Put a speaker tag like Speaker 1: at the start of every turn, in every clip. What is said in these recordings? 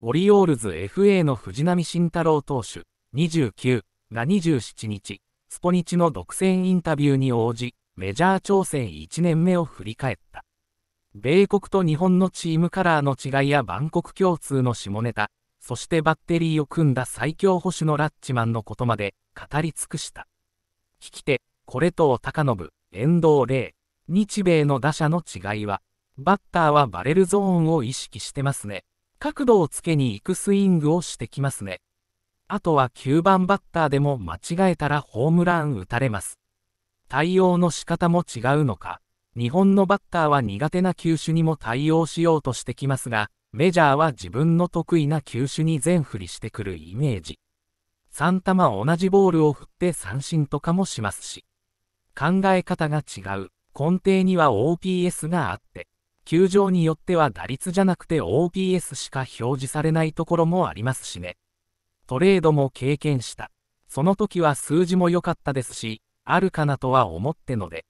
Speaker 1: オリオールズ FA の藤浪晋太郎投手29が27日、スポニチの独占インタビューに応じ、メジャー挑戦1年目を振り返った。米国と日本のチームカラーの違いや万国共通の下ネタ、そしてバッテリーを組んだ最強保守のラッチマンのことまで語り尽くした。聞き手、これとー・高信、遠藤礼、日米の打者の違いは、バッターはバレルゾーンを意識してますね。角度をつけに行くスイングをしてきますね。あとは9番バッターでも間違えたらホームラン打たれます。対応の仕方も違うのか、日本のバッターは苦手な球種にも対応しようとしてきますが、メジャーは自分の得意な球種に全振りしてくるイメージ。3球同じボールを振って三振とかもしますし。考え方が違う。根底には OPS があって。球場によっては打率じゃなくて OPS しか表示されないところもありますしね。トレードも経験した。その時は数字も良かったですし、あるかなとは思ってので。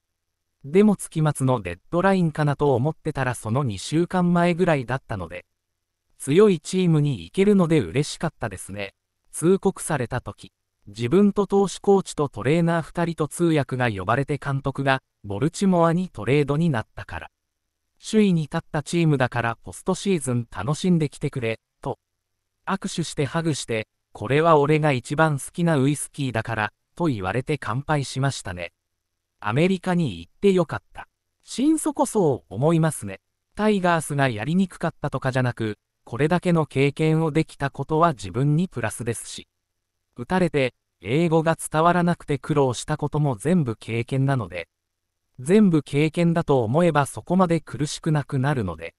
Speaker 1: でも月末のデッドラインかなと思ってたらその2週間前ぐらいだったので、強いチームに行けるので嬉しかったですね。通告された時、自分と投手コーチとトレーナー2人と通訳が呼ばれて監督が、ボルチモアにトレードになったから。首位に立ったチームだからポストシーズン楽しんできてくれ、と。握手してハグして、これは俺が一番好きなウイスキーだから、と言われて乾杯しましたね。アメリカに行ってよかった。心底そう思いますね。タイガースがやりにくかったとかじゃなく、これだけの経験をできたことは自分にプラスですし。打たれて、英語が伝わらなくて苦労したことも全部経験なので、全部経験だと思えばそこまで苦しくなくなるので、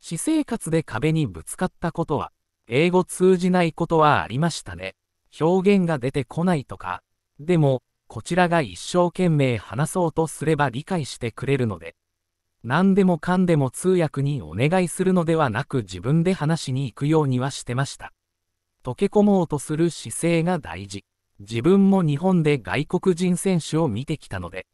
Speaker 1: 私生活で壁にぶつかったことは、英語通じないことはありましたね。表現が出てこないとか、でも、こちらが一生懸命話そうとすれば理解してくれるので、何でもかんでも通訳にお願いするのではなく自分で話しに行くようにはしてました。溶け込もうとする姿勢が大事。自分も日本で外国人選手を見てきたので、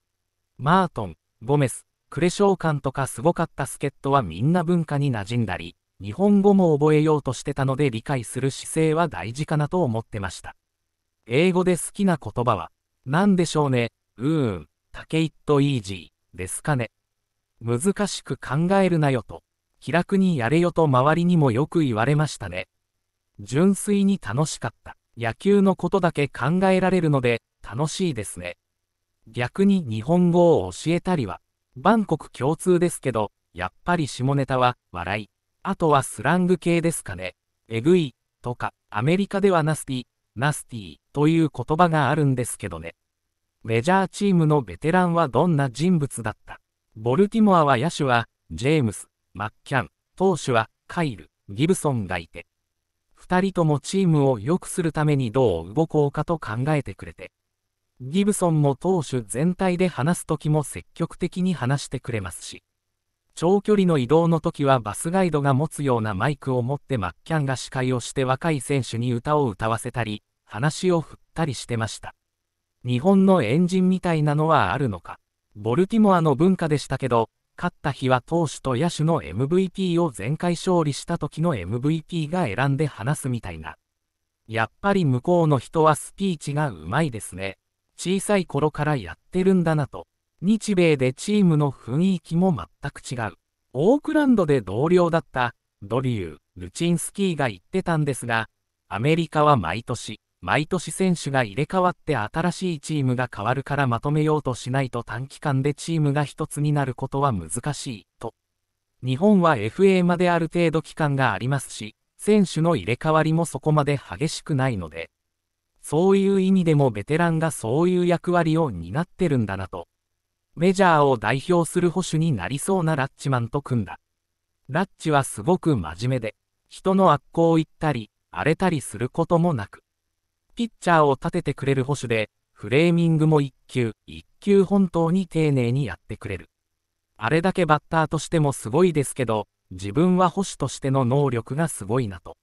Speaker 1: マートン、ゴメス、クレショー感とかすごかった助っ人はみんな文化に馴染んだり、日本語も覚えようとしてたので理解する姿勢は大事かなと思ってました。英語で好きな言葉は、何でしょうね、うーん、タケイットイージー、ですかね。難しく考えるなよと、気楽にやれよと周りにもよく言われましたね。純粋に楽しかった。野球のことだけ考えられるので、楽しいですね。逆に日本語を教えたりは、バンコク共通ですけど、やっぱり下ネタは笑い。あとはスラング系ですかね。えぐいとか、アメリカではナスティ、ナスティという言葉があるんですけどね。メジャーチームのベテランはどんな人物だったボルティモアは野手はジェームス、マッキャン、投手はカイル、ギブソンがいて、2人ともチームを良くするためにどう動こうかと考えてくれて、ギブソンも投手全体で話す時も積極的に話してくれますし、長距離の移動の時はバスガイドが持つようなマイクを持ってマッキャンが司会をして若い選手に歌を歌わせたり、話を振ったりしてました。日本のエンジンみたいなのはあるのか。ボルティモアの文化でしたけど、勝った日は投手と野手の MVP を前回勝利した時の MVP が選んで話すみたいな。やっぱり向こうの人はスピーチがうまいですね。小さい頃からやってるんだなと、日米でチームの雰囲気も全く違う。オークランドで同僚だったドリュー・ルチンスキーが言ってたんですが、アメリカは毎年、毎年選手が入れ替わって新しいチームが変わるからまとめようとしないと短期間でチームが一つになることは難しい、と。日本は FA まである程度期間がありますし、選手の入れ替わりもそこまで激しくないので、そういう意味でもベテランがそういう役割を担ってるんだなと。メジャーを代表する保守になりそうなラッチマンと組んだ。ラッチはすごく真面目で、人の悪行を言ったり、荒れたりすることもなく、ピッチャーを立ててくれる保守で、フレーミングも一球、一球本当に丁寧にやってくれる。あれだけバッターとしてもすごいですけど、自分は保守としての能力がすごいなと。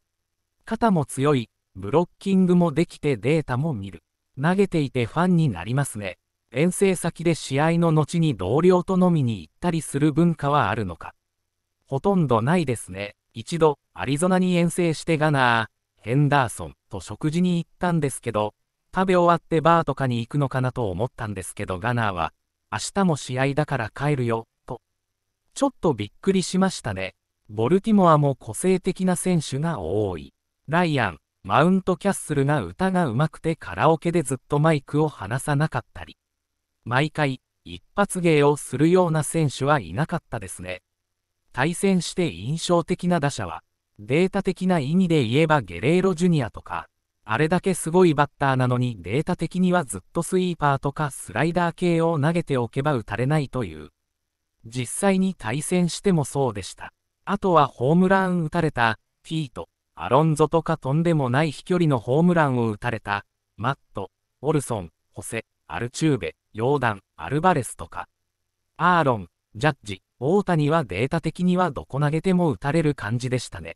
Speaker 1: 肩も強い、ブロッキングもできてデータも見る。投げていてファンになりますね。遠征先で試合の後に同僚と飲みに行ったりする文化はあるのか。ほとんどないですね。一度、アリゾナに遠征してガナー、ヘンダーソンと食事に行ったんですけど、食べ終わってバーとかに行くのかなと思ったんですけどガナーは、明日も試合だから帰るよ、と。ちょっとびっくりしましたね。ボルティモアも個性的な選手が多い。ライアン、マウントキャッスルが歌が上手くてカラオケでずっとマイクを離さなかったり、毎回一発芸をするような選手はいなかったですね。対戦して印象的な打者は、データ的な意味で言えばゲレーロジュニアとか、あれだけすごいバッターなのにデータ的にはずっとスイーパーとかスライダー系を投げておけば打たれないという。実際に対戦してもそうでした。あとはホームラン打たれた、フィート、アロンゾとかとんでもない飛距離のホームランを打たれた、マット、オルソン、ホセ、アルチューベ、ヨーダン、アルバレスとか、アーロン、ジャッジ、大谷はデータ的にはどこ投げても打たれる感じでしたね。